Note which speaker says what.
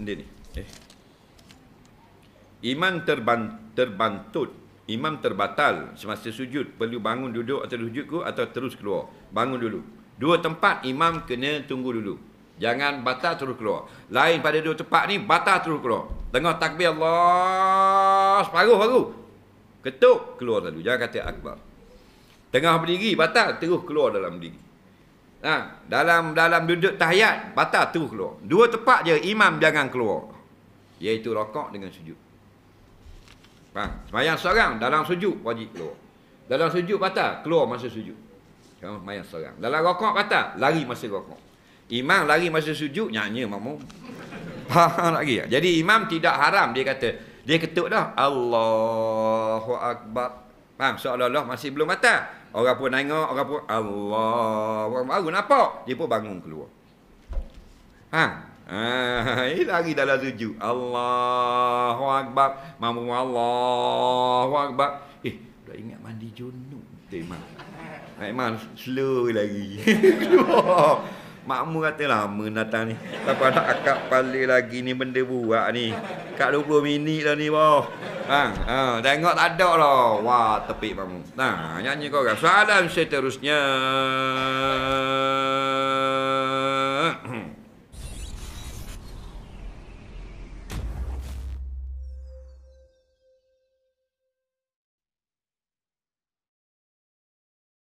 Speaker 1: benda ni. Eh. Iman terban, terbantut. Imam terbatal semasa sujud. Perlu bangun duduk atau sujud ke atau terus keluar. Bangun dulu. Dua tempat imam kena tunggu dulu. Jangan batal terus keluar. Lain pada dua tempat ni, batal terus keluar. Tengah takbir Allah separuh baru. Ketuk, keluar dulu. Jangan kata akbar. Tengah berdiri, batal terus keluar dalam berdiri. Ha, dalam dalam duduk tahiyat batal tu keluar. Dua tempat je imam jangan keluar. yaitu rokok dengan sujud. Faham? Semayang seorang dalam sujud wajib keluar. Dalam sujud batal, keluar masa sujud. Kalau ha, semayang seorang. Dalam rokok batal, lari masa rokok. Imam lari masa sujud, nyanyi makmum. Faham lagi? Ha, Jadi imam tidak haram, dia kata. Dia ketuk dah. Allahu Akbar. Faham? Seolah-olah masih belum mata. Orang pun tengok, orang pun Allah. Orang baru nampak. Dia pun bangun keluar. Faham? Ha, ini lagi dalam sujud. Allah Akbar. Mamu Allah Akbar. Eh, dah ingat mandi junuk. Tengok. Naiman slow lagi. Keluar. Makmu kata lama datang ni. Tak apa nak akak pali lagi ni benda buat ni. Kat 20 minit dah ni bawah. Bang, ha, tengok tak ada lah. Wah, tepi kamu. Nah, nyanyi kau orang. Salam seterusnya. Hmm.